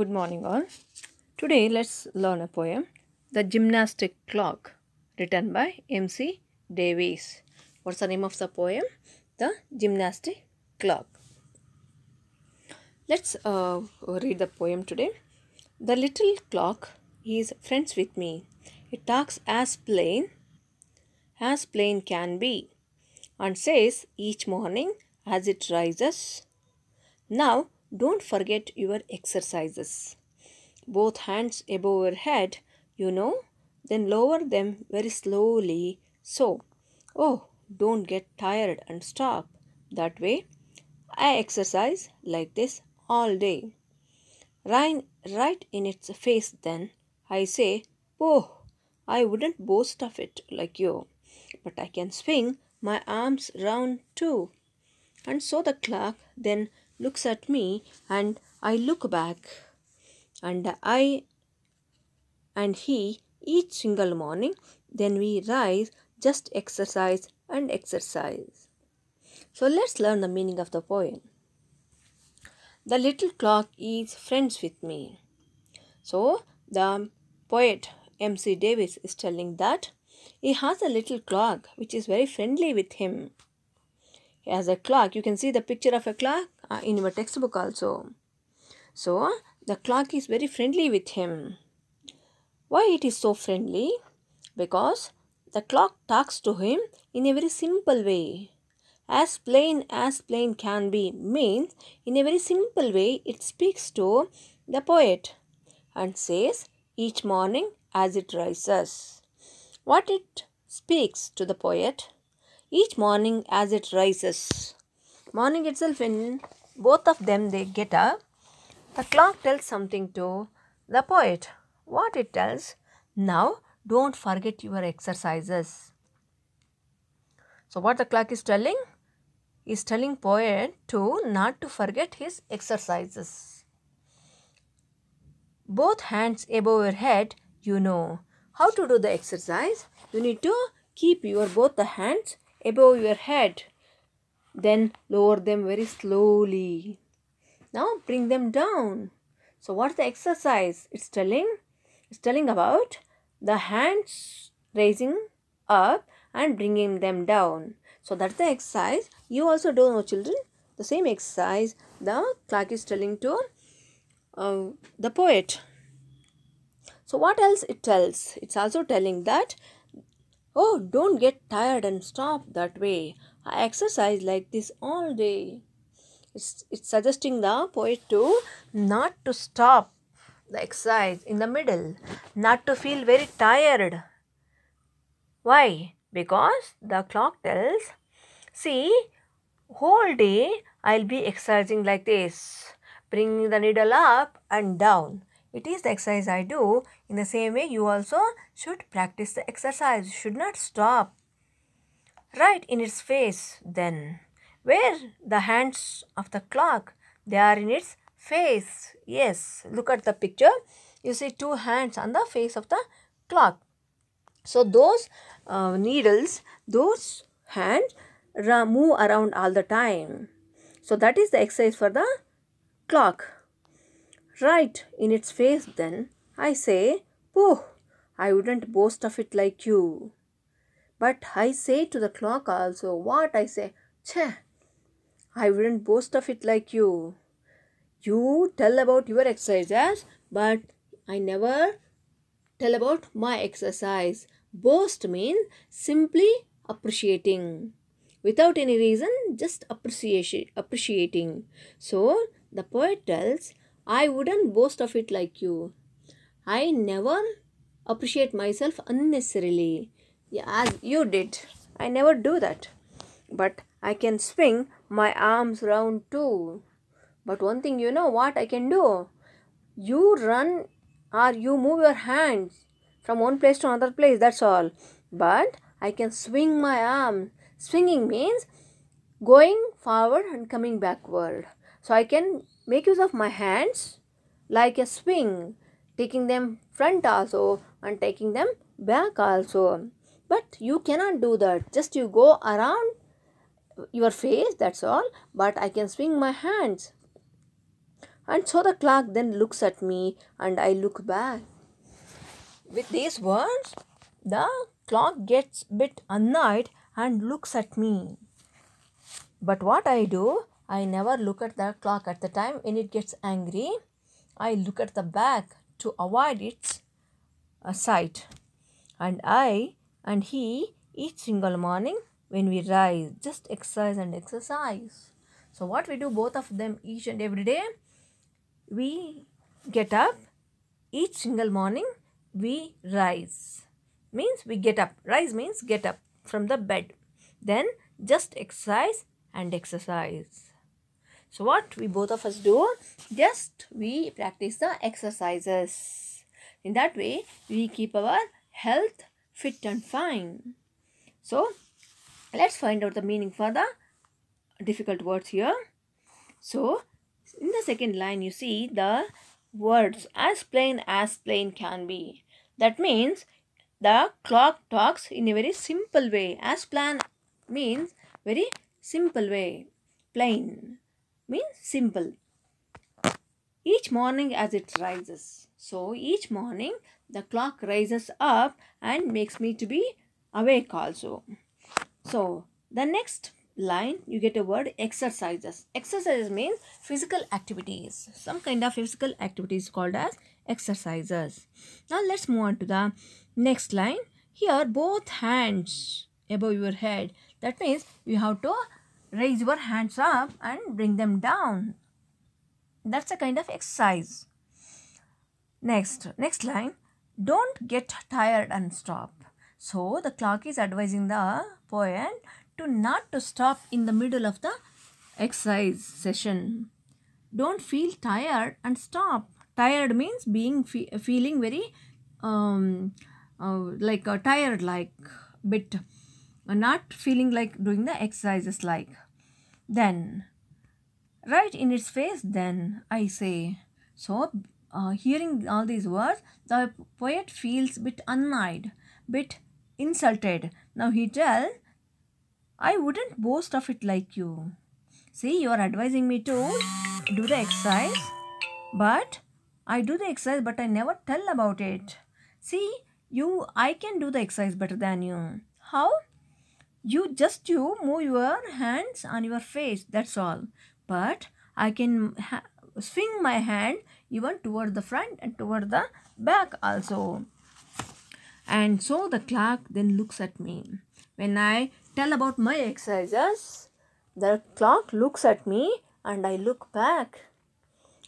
Good morning all. Today let's learn a poem, The Gymnastic Clock, written by M.C. Davies. What's the name of the poem? The Gymnastic Clock. Let's uh, read the poem today. The little clock is friends with me. It talks as plain as plain can be and says each morning as it rises, Now don't forget your exercises. Both hands above your head, you know. Then lower them very slowly. So, oh, don't get tired and stop. That way, I exercise like this all day. Right, right in its face then, I say, oh, I wouldn't boast of it like you, but I can swing my arms round too. And so the clerk then looks at me and I look back and I and he each single morning. Then we rise, just exercise and exercise. So let's learn the meaning of the poem. The little clock is friends with me. So the poet M.C. Davis is telling that he has a little clock which is very friendly with him. He has a clock. You can see the picture of a clock uh, in your textbook also. So the clock is very friendly with him. Why it is so friendly? Because the clock talks to him in a very simple way. As plain as plain can be means in a very simple way it speaks to the poet and says each morning as it rises. What it speaks to the poet each morning as it rises. Morning itself when both of them they get up. The clock tells something to the poet. What it tells? Now don't forget your exercises. So what the clock is telling? Is telling poet to not to forget his exercises. Both hands above your head, you know. How to do the exercise? You need to keep your both the hands above your head. Then lower them very slowly. Now bring them down. So what's the exercise? It's telling, it's telling about the hands raising up and bringing them down. So that's the exercise. You also do know children. The same exercise the clerk is telling to uh, the poet. So what else it tells? It's also telling that, oh, don't get tired and stop that way. I exercise like this all day. It's, it's suggesting the poet to not to stop the exercise in the middle, not to feel very tired. Why? Because the clock tells, see, whole day I'll be exercising like this, bringing the needle up and down. It is the exercise I do. In the same way, you also should practice the exercise. should not stop right in its face then. Where the hands of the clock? They are in its face. Yes, look at the picture. You see two hands on the face of the clock. So those uh, needles, those hands move around all the time. So that is the exercise for the clock. Right in its face then, I say, Pooh, I wouldn't boast of it like you. But I say to the clock also, what I say, Cheh, I wouldn't boast of it like you. You tell about your exercises, but I never tell about my exercise. Boast means simply appreciating. Without any reason, just appreciation, appreciating. So, the poet tells, I wouldn't boast of it like you. I never appreciate myself unnecessarily yeah, as you did. I never do that. But I can swing my arms round too. But one thing you know what I can do? You run or you move your hands from one place to another place, that's all. But I can swing my arm. Swinging means going forward and coming backward. So I can make use of my hands like a swing, taking them front also and taking them back also but you cannot do that just you go around your face that's all but i can swing my hands and so the clerk then looks at me and i look back with these words the clerk gets bit annoyed and looks at me but what i do i never look at the clock at the time when it gets angry i look at the back to avoid its uh, sight and i and he each single morning when we rise just exercise and exercise so what we do both of them each and every day we get up each single morning we rise means we get up rise means get up from the bed then just exercise and exercise so what we both of us do just we practice the exercises in that way we keep our health fit and fine. So, let's find out the meaning for the difficult words here. So, in the second line, you see the words as plain as plain can be. That means the clock talks in a very simple way. As plain means very simple way. Plain means simple. Each morning as it rises. So each morning the clock rises up and makes me to be awake also. So, the next line you get a word exercises exercises means physical activities some kind of physical activities called as exercises now let's move on to the next line here both hands above your head that means you have to raise your hands up and bring them down that's a kind of exercise next next line don't get tired and stop. So the clock is advising the poet to not to stop in the middle of the exercise session. Don't feel tired and stop. Tired means being fe feeling very um, uh, like uh, tired like bit uh, not feeling like doing the exercises like then right in its face then I say so uh, hearing all these words, the poet feels bit annoyed, bit insulted. Now he tells, I wouldn't boast of it like you. See, you are advising me to do the exercise, but I do the exercise, but I never tell about it. See, you, I can do the exercise better than you. How? You just you move your hands on your face, that's all. But I can swing my hand even toward the front and toward the back also. And so the clerk then looks at me. When I tell about my exercises, the clerk looks at me and I look back.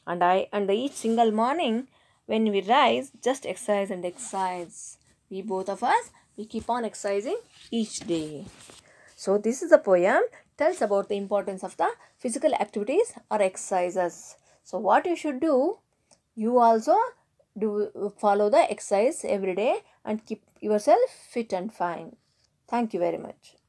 And I and each single morning when we rise, just exercise and exercise. We both of us, we keep on exercising each day. So this is the poem tells about the importance of the physical activities or exercises. So what you should do you also do follow the exercise every day and keep yourself fit and fine thank you very much